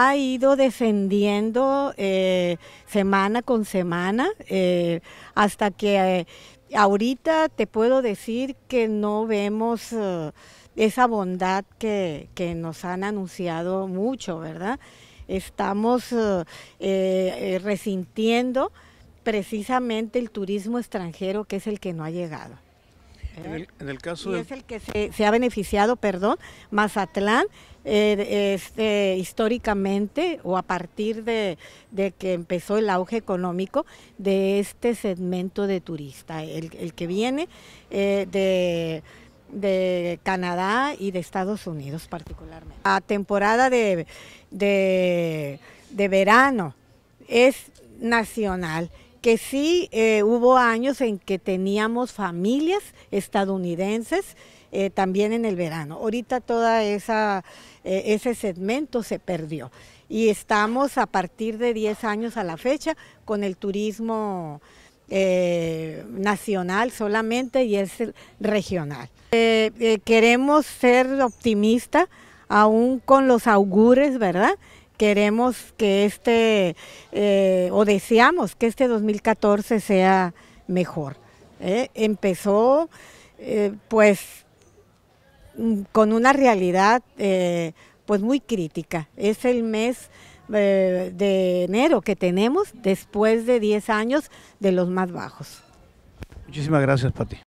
ha ido descendiendo eh, semana con semana eh, hasta que eh, ahorita te puedo decir que no vemos esa bondad que, que, nos han anunciado mucho, ¿verdad? Estamos resintiendo precisamente el turismo extranjero que es el que no ha llegado. ¿Eh? En el, caso es el que se, ha beneficiado, perdón, Mazatlán, eh, este, históricamente o a partir de, que empezó el auge económico de este segmento de turista, el, que viene eh, de Canadá y de Estados Unidos particularmente. a temporada de verano es nacional que sí eh, hubo años en que teníamos familias estadounidenses eh, también en el verano. Ahorita todo eh, ese segmento se perdió y estamos a partir de 10 años a la fecha con el turismo nacional solamente y es regional. queremos ser optimistas aún con los augures, ¿verdad? queremos que este, eh, o deseamos que este 2014 sea mejor. ¿eh? Empezó eh, pues mm, con una realidad pues muy crítica. Es el mes de enero que tenemos después de 10 años de los más bajos. Muchísimas gracias, Pati.